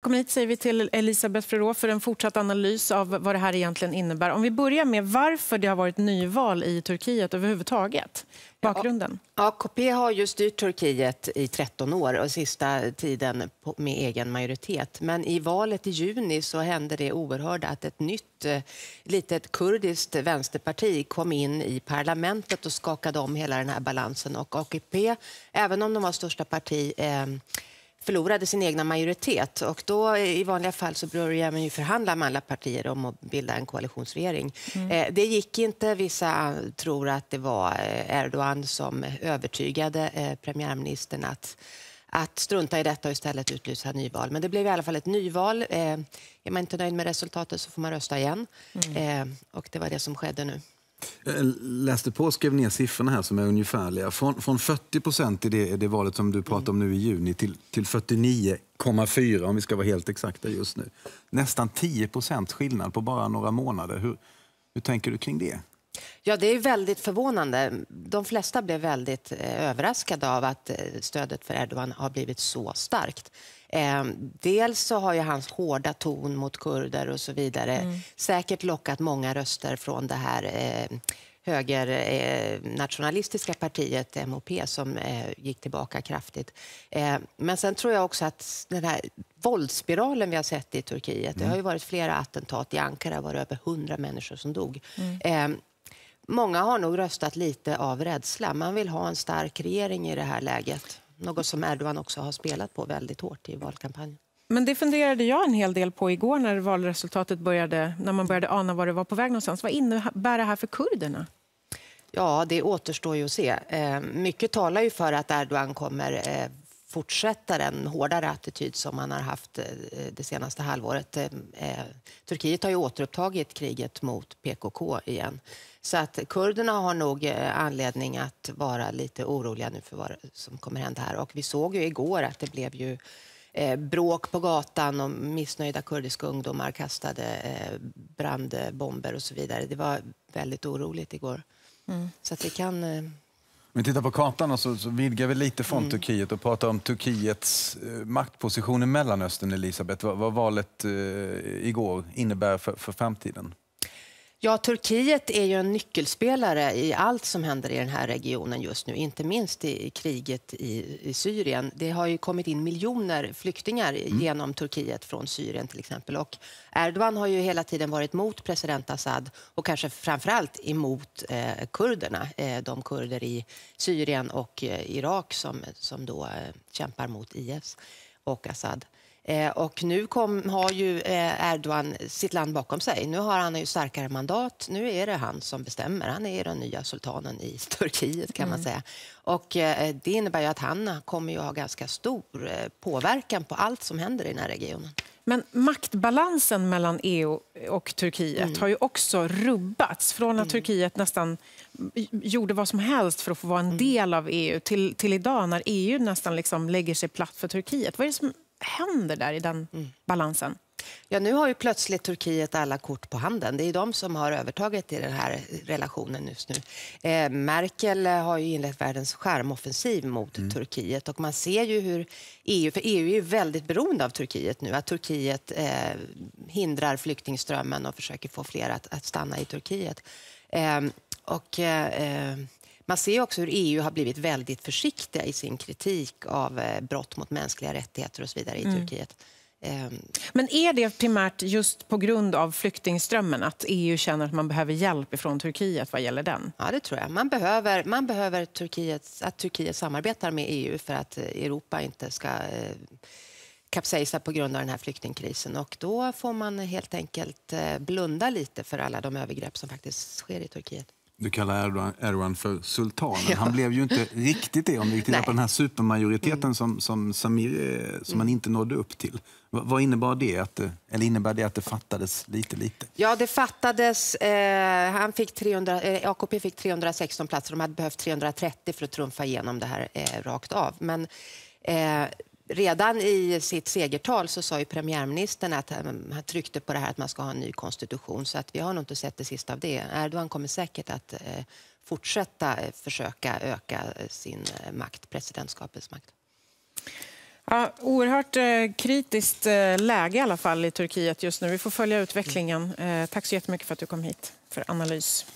Välkommen hit säger vi till Elisabeth Frerå för en fortsatt analys av vad det här egentligen innebär. Om vi börjar med varför det har varit nyval i Turkiet överhuvudtaget. Bakgrunden. Ja, AKP har ju styrt Turkiet i 13 år och sista tiden med egen majoritet. Men i valet i juni så hände det oerhörda att ett nytt eh, litet kurdiskt vänsterparti kom in i parlamentet och skakade om hela den här balansen. Och AKP, även om de var största parti, eh, förlorade sin egna majoritet och då i vanliga fall så börjar man ju förhandla med alla partier om att bilda en koalitionsregering. Mm. Eh, det gick inte. Vissa tror att det var eh, Erdogan som övertygade eh, premiärministern att att strunta i detta och istället utlysa nyval. Men det blev i alla fall ett nyval. Eh, är man inte nöjd med resultatet så får man rösta igen. Mm. och det var det som skedde nu. Jag läste på och skrev ner siffrorna här som är ungefärliga. Från, från 40 procent i det, det valet som du pratar om nu i juni till, till 49,4 om vi ska vara helt exakta just nu. Nästan 10 procent skillnad på bara några månader. Hur, hur tänker du kring det? Ja, det är väldigt förvånande. De flesta blev väldigt eh, överraskade av att eh, stödet för Erdogan har blivit så starkt. Ehm, dels så har ju hans hårda ton mot kurder och så vidare mm. säkert lockat många röster från det här ehm, högernationalistiska eh, partiet MOP som eh, gick tillbaka kraftigt. Ehm, men sen tror jag också att den här våldsspiralen vi har sett i Turkiet, mm. det har mm. ju varit flera attentat, i Ankara var det över 100 människor som dog. Mm. Många har nog röstat lite av rädsla. Man vill ha en stark regering i det här läget. Något som Erdogan också har spelat på väldigt hårt i valkampanjen. Men det funderade jag en hel del på igår när valresultatet började, när man började ana var det var på väg någonstans. Vad innebär det här för kurderna? Ja, det återstår ju att se. Eh, mycket talar ju för att Erdogan kommer eh, fortsätta den hårdare attityd som man har haft eh, det senaste halvåret. Eh, eh, Turkiet har ju återupptagit kriget mot PKK igen. Så att kurderna har nog anledning att vara lite oroliga nu för vad som kommer hända här. Och vi såg ju igår att det blev ju bråk på gatan och missnöjda kurdiska ungdomar kastade brandbomber och så vidare. Det var väldigt oroligt igår. Mm. Så att det kan om vi tittar på kartan så, vidgar vi lite från mm. Turkiet och pratar om Turkiets eh, maktposition i Mellanöstern, Elisabeth. Vad, vad valet eh, igår innebär för, för framtiden? Ja, Turkiet är ju en nyckelspelare i allt som händer i den här regionen just nu, inte minst i kriget i, i Syrien. Det har ju kommit in miljoner flyktingar mm. genom Turkiet från Syrien till exempel. Och Erdogan har ju hela tiden varit mot president Assad och kanske framförallt emot eh, kurderna, eh, de kurder i Syrien och eh, Irak som, som då eh, kämpar mot IS och Assad. Eh, och nu kom, har ju eh, Erdogan sitt land bakom sig. Nu har han ju starkare mandat. Nu är det han som bestämmer. Han är den nya sultanen i Turkiet kan mm. man säga. Och eh, det innebär ju att han kommer att ha ganska stor påverkan på allt som händer i den här regionen. Men maktbalansen mellan EU och Turkiet mm. har ju också rubbats. Från att mm. Turkiet nästan gjorde vad som helst för att få vara en mm. del av EU till, till idag när EU nästan liksom lägger sig platt för Turkiet. Vad är det som händer där i den mm. balansen? Ja, nu har ju plötsligt Turkiet alla kort på handen. Det är de som har övertaget i den här relationen just nu. Eh, Merkel eh, har ju inlett världens skärmoffensiv mot mm. Turkiet och man ser ju hur EU, för EU är väldigt beroende av Turkiet nu, att Turkiet eh, hindrar flyktingströmmen och försöker få fler att, att stanna i Turkiet. Eh, och eh, eh, man ser också hur EU har blivit väldigt försiktiga i sin kritik av eh, brott mot mänskliga rättigheter och så vidare i mm. Turkiet. Ehm. Men är det primärt just på grund av flyktingströmmen att EU känner att man behöver hjälp från Turkiet vad gäller den? Ja, det tror jag. Man behöver, man behöver Turkiet, att Turkiet samarbetar med EU för att eh, Europa inte ska eh, kapsejsa på grund av den här flyktingkrisen. Och då får man helt enkelt blunda lite för alla de övergrepp som faktiskt sker i Turkiet du kallar Erdogan, Erdogan för sultanen. Ja. Han blev ju inte riktigt det om vi tittar på den här supermajoriteten mm. som, som, Samir, eh, som mm. han inte nådde upp till. Vad innebar det? Att det, eh, eller innebär det att det fattades lite, lite? Ja, det fattades... Eh, han fick 300, eh, AKP fick 316 platser. De hade behövt 330 för att trumfa igenom det här eh, rakt av. Men eh, redan i sitt segertal så sa ju premiärministern att han tryckte på det här att man ska ha en ny konstitution så att vi har nog inte sett det sista av det. Erdogan kommer säkert att eh, fortsätta eh, försöka öka eh, sin makt, presidentskapets makt. Ja, oerhört kritiskt läge i alla fall i Turkiet just nu. Vi får följa utvecklingen. Tack så jättemycket för att du kom hit för analys.